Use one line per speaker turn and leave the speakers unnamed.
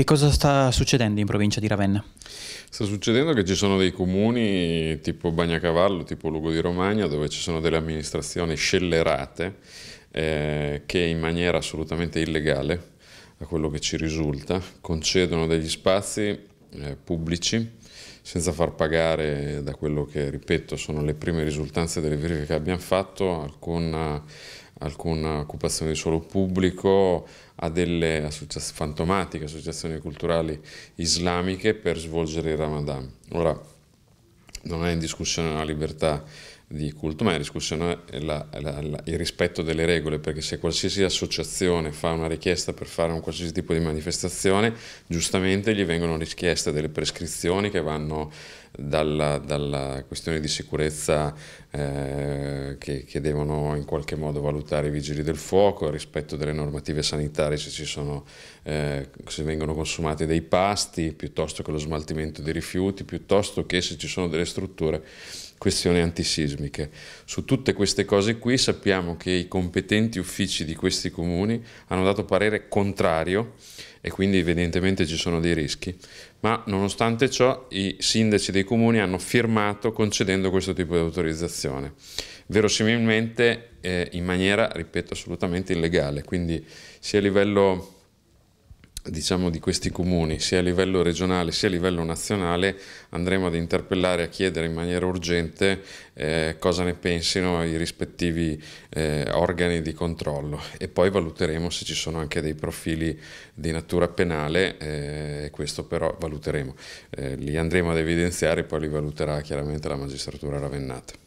Che cosa sta succedendo in provincia di Ravenna? Sta succedendo che ci sono dei comuni tipo Bagnacavallo, tipo Lugo di Romagna, dove ci sono delle amministrazioni scellerate eh, che in maniera assolutamente illegale, a quello che ci risulta, concedono degli spazi eh, pubblici senza far pagare da quello che, ripeto, sono le prime risultanze delle verifiche che abbiamo fatto, alcuna alcuna occupazione di suolo pubblico, a delle associaz fantomatiche associazioni culturali islamiche per svolgere il Ramadan. Ora, non è in discussione la libertà di culto, ma in discussione la, la, la, il rispetto delle regole, perché se qualsiasi associazione fa una richiesta per fare un qualsiasi tipo di manifestazione, giustamente gli vengono richieste delle prescrizioni che vanno dalla, dalla questione di sicurezza eh, che, che, devono in qualche modo valutare i vigili del fuoco, il rispetto delle normative sanitarie se, sono, eh, se vengono consumati dei pasti, piuttosto che lo smaltimento dei rifiuti, piuttosto che se ci sono delle strutture questione antisisma sismiche. Su tutte queste cose qui sappiamo che i competenti uffici di questi comuni hanno dato parere contrario e quindi evidentemente ci sono dei rischi, ma nonostante ciò i sindaci dei comuni hanno firmato concedendo questo tipo di autorizzazione, verosimilmente eh, in maniera, ripeto, assolutamente illegale, quindi sia a livello diciamo, di questi comuni, sia a livello regionale sia a livello nazionale, andremo ad interpellare, a chiedere in maniera urgente eh, cosa ne pensino i rispettivi eh, organi di controllo e poi valuteremo se ci sono anche dei profili di natura penale, eh, questo però valuteremo. Eh, li andremo ad evidenziare e poi li valuterà chiaramente la magistratura ravennata.